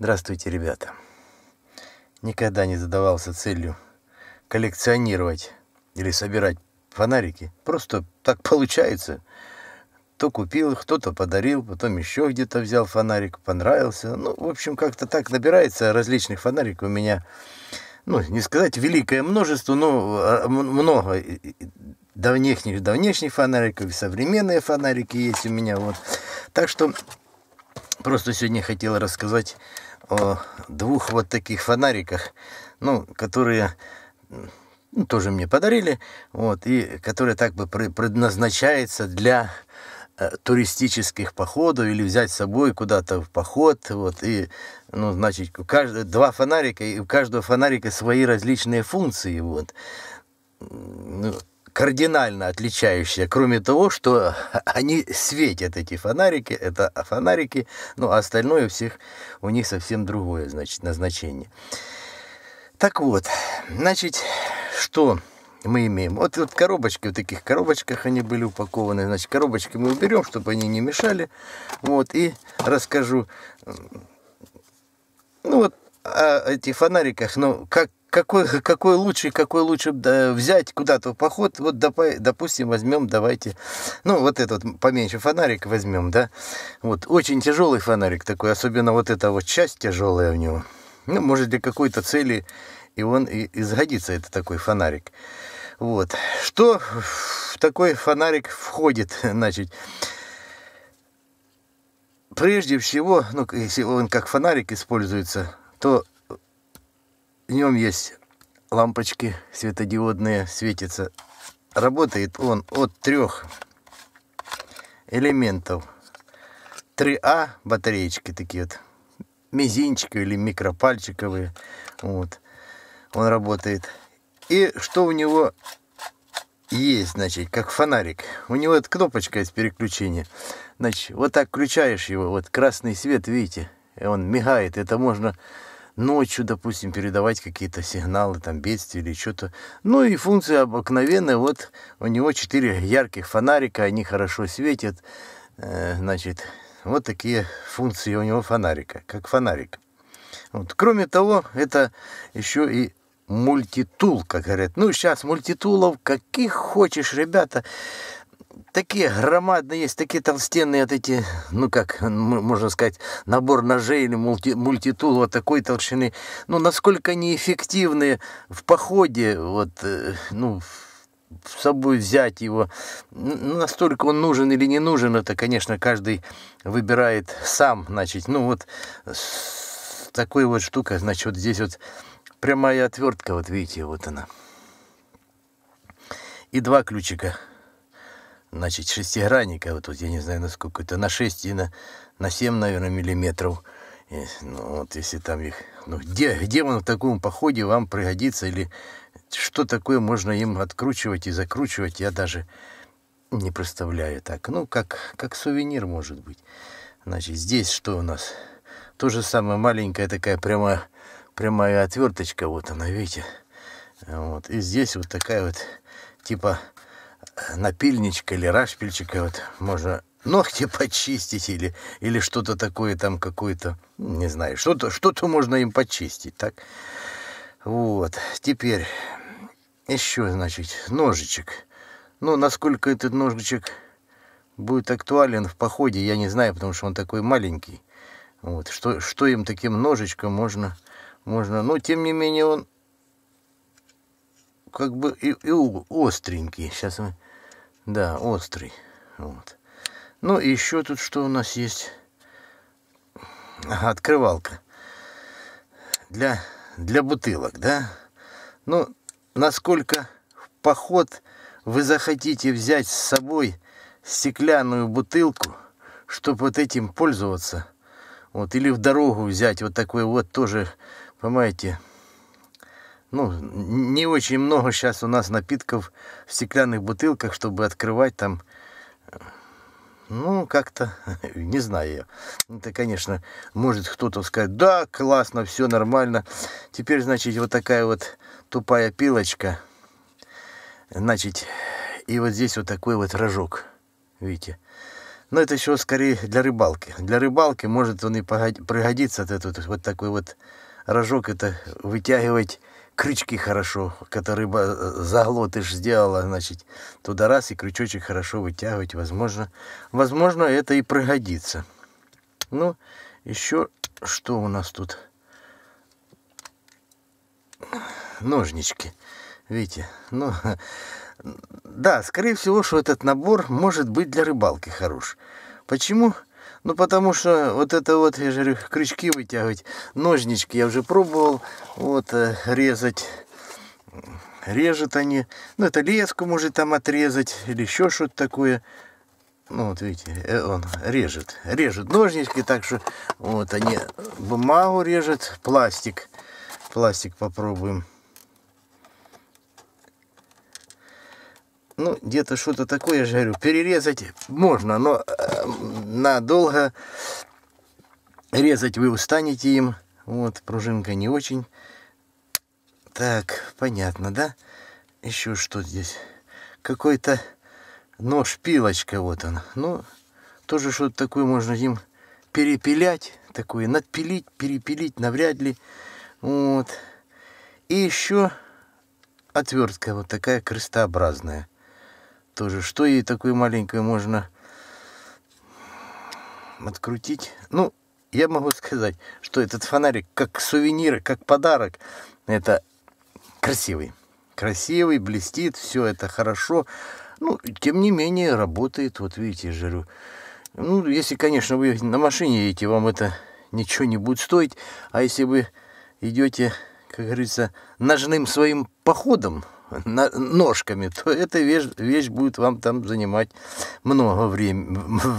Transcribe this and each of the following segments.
Здравствуйте, ребята. Никогда не задавался целью коллекционировать или собирать фонарики. Просто так получается. То купил их, кто-то подарил, потом еще где-то взял фонарик, понравился. Ну, в общем, как-то так набирается различных фонариков у меня. Ну, не сказать великое множество, но а, много давнешних, давнешних фонариков, современные фонарики есть у меня. Вот. Так что просто сегодня хотел рассказать о двух вот таких фонариках, ну, которые ну, тоже мне подарили, вот, и которые так бы предназначаются для э, туристических походов или взять с собой куда-то в поход. Вот, и, ну, значит, у каждого, два фонарика, и у каждого фонарика свои различные функции. Вот. Ну, кардинально отличающая, кроме того, что они светят эти фонарики, это фонарики, ну, а остальное у всех, у них совсем другое, значит, назначение. Так вот, значит, что мы имеем? Вот, вот коробочки, в таких коробочках они были упакованы, значит, коробочки мы уберем, чтобы они не мешали, вот, и расскажу, ну, вот, о этих фонариках, ну как какой, какой лучше, какой лучше взять куда-то в поход. Вот, допустим, возьмем, давайте, ну, вот этот поменьше фонарик возьмем, да. Вот, очень тяжелый фонарик такой, особенно вот эта вот часть тяжелая у него. Ну, может, для какой-то цели и он и сгодится, это такой фонарик. Вот. Что в такой фонарик входит, значит, прежде всего, ну, если он как фонарик используется, то нем есть лампочки светодиодные, светится. Работает он от трех элементов. 3А батареечки такие вот, мизинчиковые или микропальчиковые. Вот. Он работает. И что у него есть, значит, как фонарик. У него вот кнопочка из переключения. Значит, вот так включаешь его, вот красный свет, видите, он мигает. Это можно ночью, допустим, передавать какие-то сигналы, там, бедствия или что-то. Ну и функция обыкновенная, вот у него четыре ярких фонарика, они хорошо светят, э, значит, вот такие функции у него фонарика, как фонарик. Вот. Кроме того, это еще и мультитул, как говорят. Ну, сейчас мультитулов каких хочешь, ребята такие громадные, есть такие толстенные вот эти, ну как, можно сказать, набор ножей или мульти, мультитул вот такой толщины. Ну, насколько они эффективны в походе, вот, э, ну, с собой взять его. Настолько он нужен или не нужен, это, конечно, каждый выбирает сам, значит. Ну, вот такой вот штука, значит, вот здесь вот прямая отвертка, вот видите, вот она. И два ключика значит, шестигранника, вот тут я не знаю, насколько это, на 6 и на, на 7, наверное, миллиметров. И, ну, вот если там их... Ну, где, где он в таком походе вам пригодится, или что такое можно им откручивать и закручивать, я даже не представляю так. Ну, как, как сувенир, может быть. Значит, здесь что у нас? То же самое, маленькая такая прямая прямая отверточка, вот она, видите? Вот, и здесь вот такая вот, типа напильничка или рашпильчика, вот можно ногти почистить или, или что-то такое там какое-то, не знаю, что-то что, -то, можно им почистить, так? Вот, теперь еще, значит, ножичек. Ну, насколько этот ножичек будет актуален в походе, я не знаю, потому что он такой маленький. Вот, что, что им таким ножичком можно, можно, но ну, тем не менее он как бы и, и остренький. Сейчас мы... Да, острый. Вот. Ну, и еще тут что у нас есть? открывалка. Для, для бутылок, да? Ну, насколько в поход вы захотите взять с собой стеклянную бутылку, чтобы вот этим пользоваться, вот, или в дорогу взять вот такой вот тоже, понимаете, ну, не очень много сейчас у нас напитков в стеклянных бутылках, чтобы открывать там, ну, как-то, не знаю Это, конечно, может кто-то сказать, да, классно, все нормально. Теперь, значит, вот такая вот тупая пилочка, значит, и вот здесь вот такой вот рожок, видите. Но это еще скорее для рыбалки. Для рыбалки может он и пригодится, вот этот вот такой вот рожок, это вытягивать крючки хорошо, когда рыба э, заглотыш сделала, значит, туда раз и крючочек хорошо вытягивать, возможно, возможно это и пригодится. Ну, еще что у нас тут? Ножнички. Видите, ну, да, скорее всего, что этот набор может быть для рыбалки хорош. Почему? Ну, потому что вот это вот, я же крючки вытягивать, ножнички я уже пробовал, вот, э, резать. Режут они. Ну, это леску может там отрезать или еще что-то такое. Ну, вот видите, э, он режет. Режет ножнички, так что вот они бумагу режет, пластик. Пластик попробуем. Ну, где-то что-то такое, я же говорю, перерезать можно, но э, надолго. Резать вы устанете им. Вот, пружинка не очень. Так, понятно, да? Еще что здесь? Какой-то нож, пилочка, вот он. Ну, тоже что-то такое можно им перепилять. Такое надпилить, перепилить навряд ли. Вот. И еще отвертка вот такая крестообразная. Тоже что ей такую маленькую можно открутить. Ну, я могу сказать, что этот фонарик как сувенир, как подарок. Это красивый. Красивый, блестит, все это хорошо. Ну, тем не менее, работает. Вот видите, жирю. Ну, если, конечно, вы на машине едете, вам это ничего не будет стоить. А если вы идете, как говорится, ножным своим походом, на ножками, то эта вещь, вещь будет вам там занимать много времени,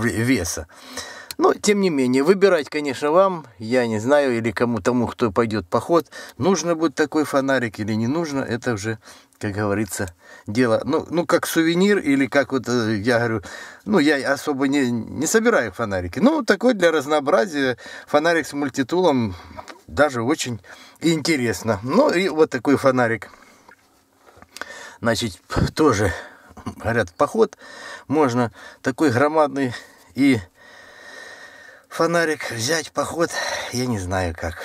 веса. Но, тем не менее, выбирать, конечно, вам, я не знаю, или кому тому, кто пойдет поход, нужно будет такой фонарик или не нужно, это уже, как говорится, дело. Ну, ну как сувенир или как вот, э, я говорю, ну, я особо не, не собираю фонарики. Ну, такой для разнообразия фонарик с мультитулом даже очень интересно. Ну, и вот такой фонарик. Значит, тоже, говорят, поход можно такой громадный и фонарик взять поход, я не знаю как.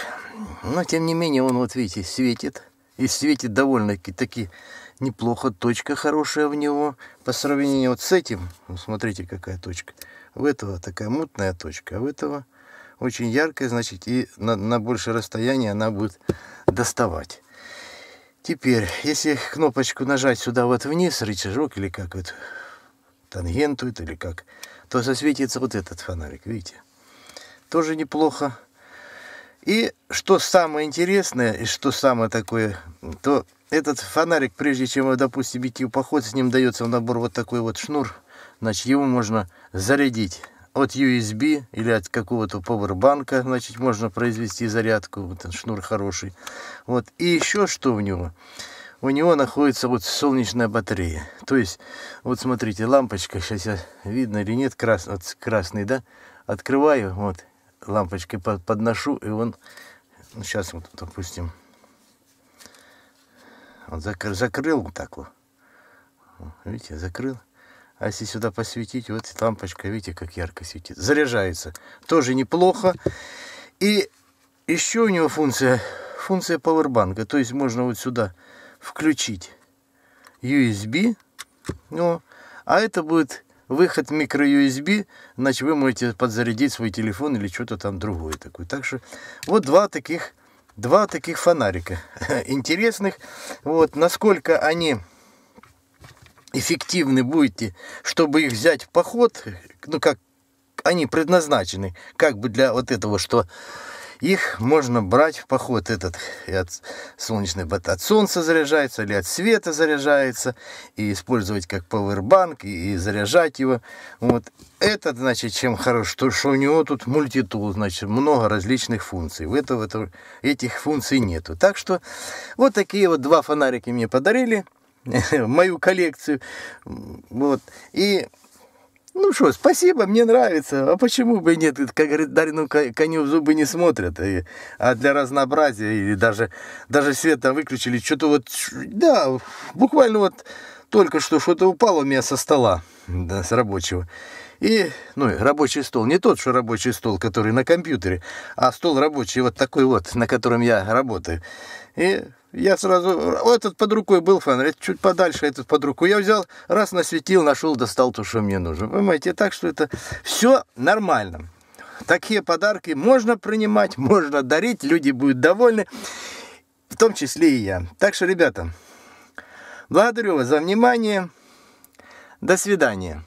Но тем не менее он вот видите светит. И светит довольно-таки неплохо. Точка хорошая в него. По сравнению вот с этим, смотрите какая точка. В этого такая мутная точка, а в этого очень яркая, значит и на, на большее расстояние она будет доставать. Теперь, если кнопочку нажать сюда вот вниз, рычажок или как вот, тангенту это или как, то засветится вот этот фонарик, видите? тоже неплохо. И что самое интересное, и что самое такое, то этот фонарик, прежде чем его, допустим, идти в поход, с ним дается в набор вот такой вот шнур. Значит, его можно зарядить от USB или от какого-то пауэрбанка, значит, можно произвести зарядку. Вот шнур хороший. Вот. И еще что у него? У него находится вот солнечная батарея. То есть, вот смотрите, лампочка, сейчас видно или нет, крас, красный, да? Открываю, вот, лампочкой подношу, и он... Ну, сейчас вот, допустим, он закр закрыл вот так вот. Видите, закрыл. А если сюда посветить, вот лампочка, видите, как ярко светит. Заряжается. Тоже неплохо. И еще у него функция, функция пауэрбанка. То есть можно вот сюда включить USB. Ну, а это будет выход микро-USB, значит, вы можете подзарядить свой телефон или что-то там другое такое. Так что вот два таких, два таких фонарика интересных. Вот, насколько они эффективны будете, чтобы их взять в поход, ну, как они предназначены, как бы для вот этого, что их можно брать в поход этот и от бат от солнца заряжается или от света заряжается, и использовать как пауэрбанк, и, и заряжать его. Вот этот, значит, чем хорош, то что у него тут мультитул, значит, много различных функций. В этого, этого, этих функций нету. Так что вот такие вот два фонарики мне подарили мою коллекцию. Вот. И ну что, спасибо, мне нравится. А почему бы и нет? Как говорит, Дарину коню в зубы не смотрят. И, а для разнообразия, и даже, даже света выключили. Что-то вот, да, буквально вот только что что-то упало у меня со стола, да, с рабочего. И, ну, рабочий стол, не тот, что рабочий стол, который на компьютере, а стол рабочий, вот такой вот, на котором я работаю. И я сразу... Этот под рукой был фонарь, чуть подальше этот под рукой. Я взял, раз насветил, нашел, достал то, что мне нужно. Понимаете, так что это все нормально. Такие подарки можно принимать, можно дарить, люди будут довольны, в том числе и я. Так что, ребята, благодарю вас за внимание. До свидания.